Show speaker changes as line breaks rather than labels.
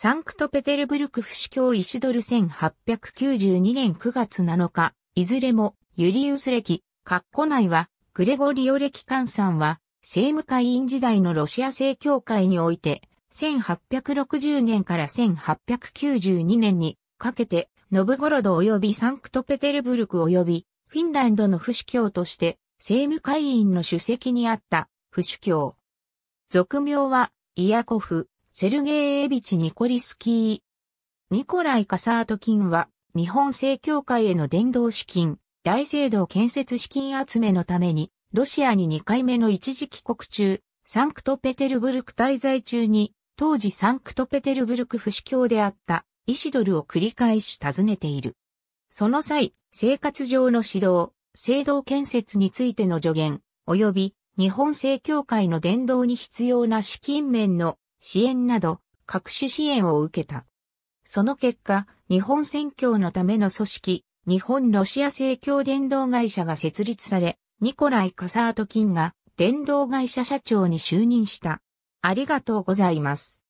サンクトペテルブルク不死教イシドル1892年9月7日、いずれもユリウス歴、カッコ内は、グレゴリオ歴換算は、政務会員時代のロシア正教会において、1860年から1892年にかけて、ノブゴロド及びサンクトペテルブルク及び、フィンランドの不死教として、政務会員の主席にあった、不死教。俗名は、イヤコフ。セルゲイ・エビチ・ニコリスキー。ニコライ・カサート金は、日本正教会への伝道資金、大聖堂建設資金集めのために、ロシアに2回目の一時帰国中、サンクトペテルブルク滞在中に、当時サンクトペテルブルク不死教であった、イシドルを繰り返し訪ねている。その際、生活上の指導、聖堂建設についての助言、及び、日本正教会の伝道に必要な資金面の支援など各種支援を受けた。その結果、日本宣教のための組織、日本ロシア正教伝道会社が設立され、ニコライ・カサートキンが伝道会社社長に就任した。ありがとうございます。